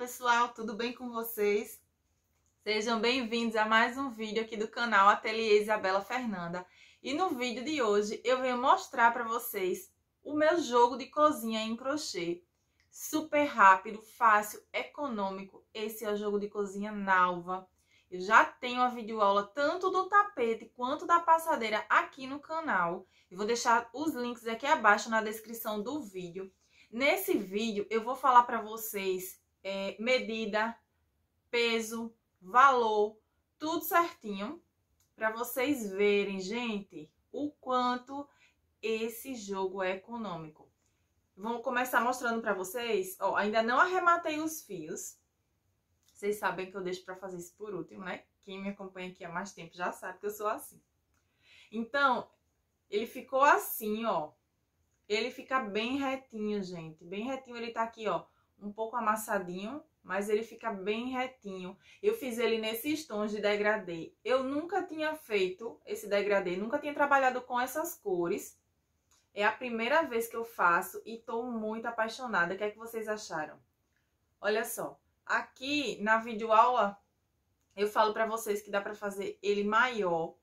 pessoal, tudo bem com vocês? Sejam bem-vindos a mais um vídeo aqui do canal Ateliê Isabela Fernanda. E no vídeo de hoje eu venho mostrar para vocês o meu jogo de cozinha em crochê. Super rápido, fácil, econômico. Esse é o jogo de cozinha Nalva. Eu já tenho a videoaula tanto do tapete quanto da passadeira aqui no canal. Eu vou deixar os links aqui abaixo na descrição do vídeo. Nesse vídeo eu vou falar para vocês é, medida, peso, valor, tudo certinho, para vocês verem, gente, o quanto esse jogo é econômico. Vou começar mostrando para vocês, ó, ainda não arrematei os fios. Vocês sabem que eu deixo para fazer isso por último, né? Quem me acompanha aqui há mais tempo já sabe que eu sou assim. Então, ele ficou assim, ó. Ele fica bem retinho, gente. Bem retinho, ele tá aqui, ó um pouco amassadinho, mas ele fica bem retinho. Eu fiz ele nesses tons de degradê. Eu nunca tinha feito esse degradê, nunca tinha trabalhado com essas cores. É a primeira vez que eu faço e tô muito apaixonada. O que é que vocês acharam? Olha só, aqui na videoaula eu falo pra vocês que dá pra fazer ele maior.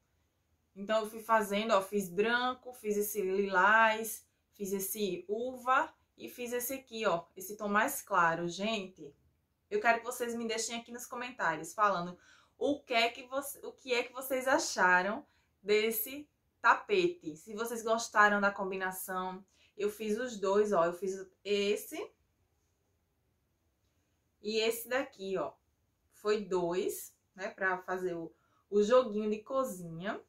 Então eu fui fazendo, ó, fiz branco, fiz esse lilás, fiz esse uva e fiz esse aqui, ó, esse tom mais claro. Gente, eu quero que vocês me deixem aqui nos comentários falando o que é que, você, o que, é que vocês acharam desse tapete. Se vocês gostaram da combinação, eu fiz os dois, ó. Eu fiz esse e esse daqui, ó. Foi dois, né, pra fazer o, o joguinho de cozinha.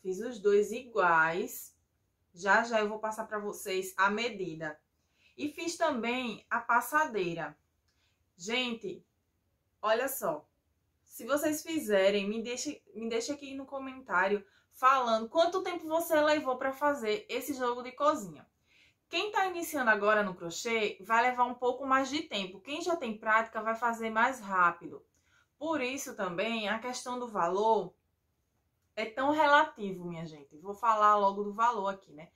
Fiz os dois iguais já já eu vou passar para vocês a medida. E fiz também a passadeira. Gente, olha só. Se vocês fizerem, me deixe, me deixe aqui no comentário falando quanto tempo você levou para fazer esse jogo de cozinha. Quem está iniciando agora no crochê vai levar um pouco mais de tempo. Quem já tem prática vai fazer mais rápido. Por isso também a questão do valor é tão relativo, minha gente. Vou falar logo do valor aqui, né?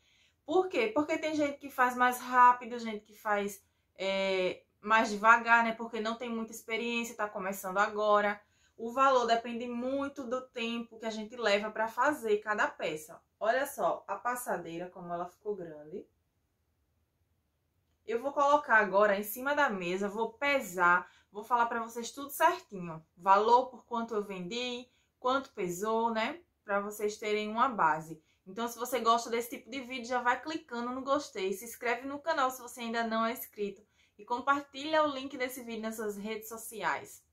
Por quê? Porque tem gente que faz mais rápido, gente que faz é, mais devagar, né? Porque não tem muita experiência, está começando agora. O valor depende muito do tempo que a gente leva para fazer cada peça. Olha só a passadeira, como ela ficou grande. Eu vou colocar agora em cima da mesa, vou pesar, vou falar para vocês tudo certinho. Valor por quanto eu vendi, quanto pesou, né? para vocês terem uma base. Então, se você gosta desse tipo de vídeo, já vai clicando no gostei, se inscreve no canal se você ainda não é inscrito e compartilha o link desse vídeo nas suas redes sociais.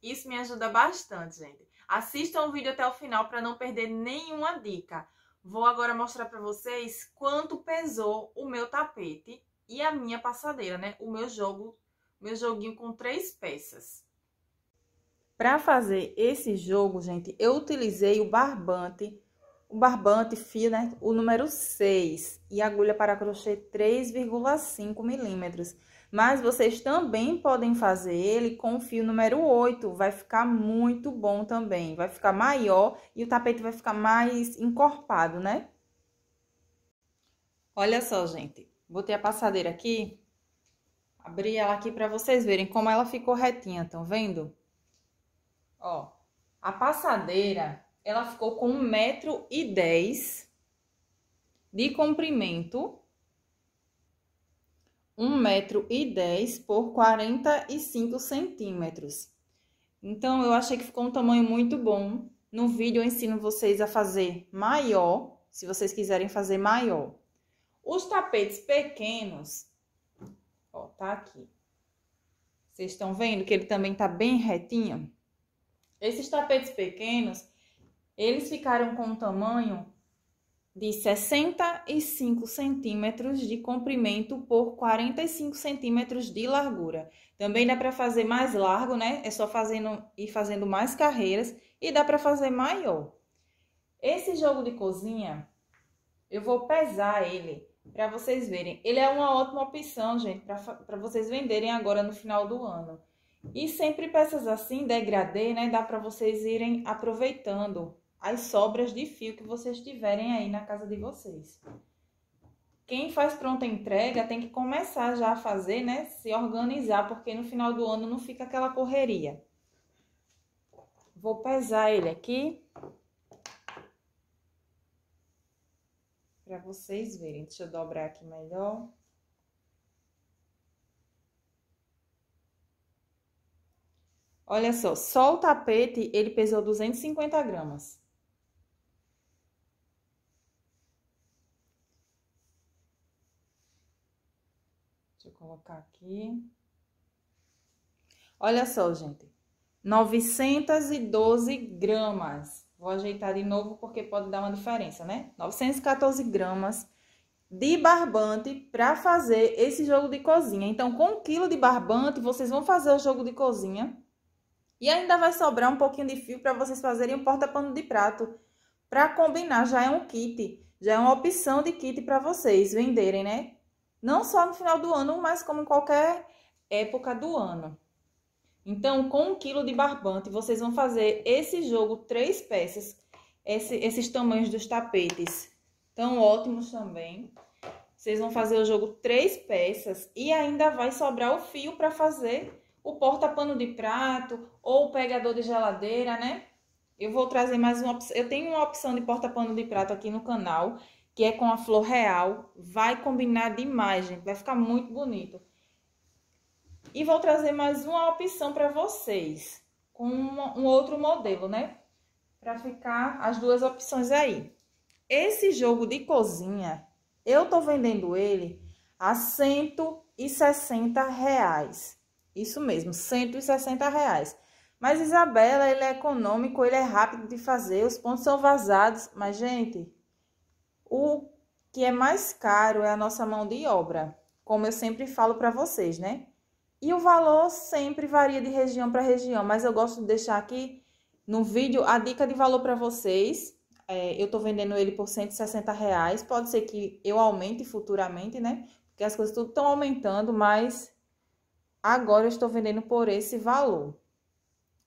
Isso me ajuda bastante, gente. Assistam o vídeo até o final para não perder nenhuma dica. Vou agora mostrar para vocês quanto pesou o meu tapete e a minha passadeira, né? O meu jogo, meu joguinho com três peças. Para fazer esse jogo, gente, eu utilizei o barbante, o barbante fio, né, o número 6 e agulha para crochê 3,5 milímetros. Mas vocês também podem fazer ele com o fio número 8, vai ficar muito bom também. Vai ficar maior e o tapete vai ficar mais encorpado, né? Olha só, gente, botei a passadeira aqui, abri ela aqui para vocês verem como ela ficou retinha, estão vendo? Ó, a passadeira, ela ficou com 1,10m de comprimento. 1,10m por 45 centímetros. Então, eu achei que ficou um tamanho muito bom. No vídeo eu ensino vocês a fazer maior, se vocês quiserem fazer maior. Os tapetes pequenos, ó, tá aqui. Vocês estão vendo que ele também tá bem retinho? Esses tapetes pequenos, eles ficaram com um tamanho de 65 centímetros de comprimento por 45 centímetros de largura. Também dá para fazer mais largo, né? É só fazendo e fazendo mais carreiras e dá para fazer maior. Esse jogo de cozinha, eu vou pesar ele para vocês verem. Ele é uma ótima opção, gente, para vocês venderem agora no final do ano. E sempre peças assim, degradê, né? Dá para vocês irem aproveitando as sobras de fio que vocês tiverem aí na casa de vocês. Quem faz pronta entrega tem que começar já a fazer, né? Se organizar, porque no final do ano não fica aquela correria. Vou pesar ele aqui. Para vocês verem. Deixa eu dobrar aqui melhor. Olha só, só o tapete ele pesou 250 gramas. Deixa eu colocar aqui. Olha só, gente. 912 gramas. Vou ajeitar de novo porque pode dar uma diferença, né? 914 gramas de barbante para fazer esse jogo de cozinha. Então, com um quilo de barbante, vocês vão fazer o jogo de cozinha e ainda vai sobrar um pouquinho de fio para vocês fazerem um porta-pano de prato. Para combinar, já é um kit, já é uma opção de kit para vocês venderem, né? Não só no final do ano, mas como em qualquer época do ano. Então, com um quilo de barbante, vocês vão fazer esse jogo, três peças, esse, esses tamanhos dos tapetes tão ótimos também. Vocês vão fazer o jogo três peças e ainda vai sobrar o fio para fazer o porta-pano de prato ou o pegador de geladeira, né? Eu vou trazer mais uma opção. Eu tenho uma opção de porta-pano de prato aqui no canal, que é com a flor real. Vai combinar demais, gente. Vai ficar muito bonito. E vou trazer mais uma opção para vocês, com um outro modelo, né? Para ficar as duas opções aí. Esse jogo de cozinha, eu tô vendendo ele a 160 reais. Isso mesmo, 160 reais. Mas Isabela, ele é econômico, ele é rápido de fazer, os pontos são vazados. Mas, gente, o que é mais caro é a nossa mão de obra, como eu sempre falo para vocês, né? E o valor sempre varia de região para região, mas eu gosto de deixar aqui no vídeo a dica de valor para vocês. É, eu estou vendendo ele por 160 reais, pode ser que eu aumente futuramente, né? Porque as coisas tudo estão aumentando, mas agora eu estou vendendo por esse valor.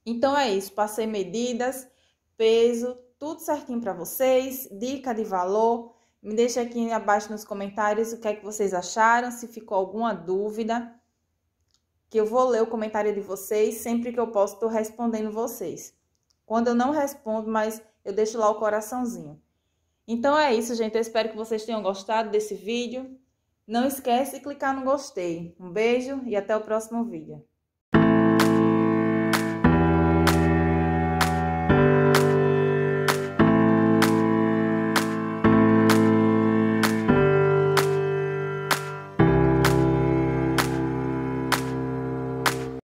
Então é isso, passei medidas, peso, tudo certinho para vocês, dica de valor. Me deixa aqui abaixo nos comentários o que é que vocês acharam, se ficou alguma dúvida, que eu vou ler o comentário de vocês sempre que eu posso, estou respondendo vocês. Quando eu não respondo, mas eu deixo lá o coraçãozinho. Então é isso, gente. Eu espero que vocês tenham gostado desse vídeo. Não esquece de clicar no gostei. Um beijo e até o próximo vídeo.